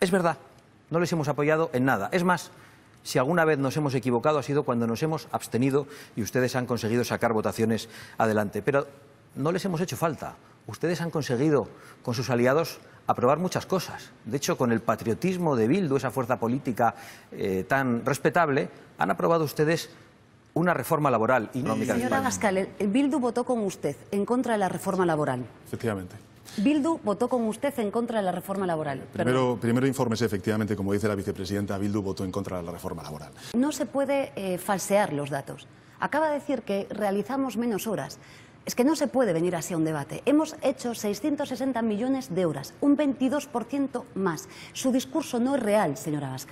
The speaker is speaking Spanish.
Es verdad, no les hemos apoyado en nada. Es más, si alguna vez nos hemos equivocado ha sido cuando nos hemos abstenido y ustedes han conseguido sacar votaciones adelante. Pero no les hemos hecho falta. Ustedes han conseguido, con sus aliados, aprobar muchas cosas. De hecho, con el patriotismo de Bildu, esa fuerza política eh, tan respetable, han aprobado ustedes una reforma laboral y no Señora Gascal, Bildu votó con usted en contra de la reforma laboral. Efectivamente. Bildu votó con usted en contra de la reforma laboral. Primero, primero es efectivamente, como dice la vicepresidenta, Bildu votó en contra de la reforma laboral. No se puede eh, falsear los datos. Acaba de decir que realizamos menos horas. Es que no se puede venir así a un debate. Hemos hecho 660 millones de horas, un 22% más. Su discurso no es real, señora Vázquez.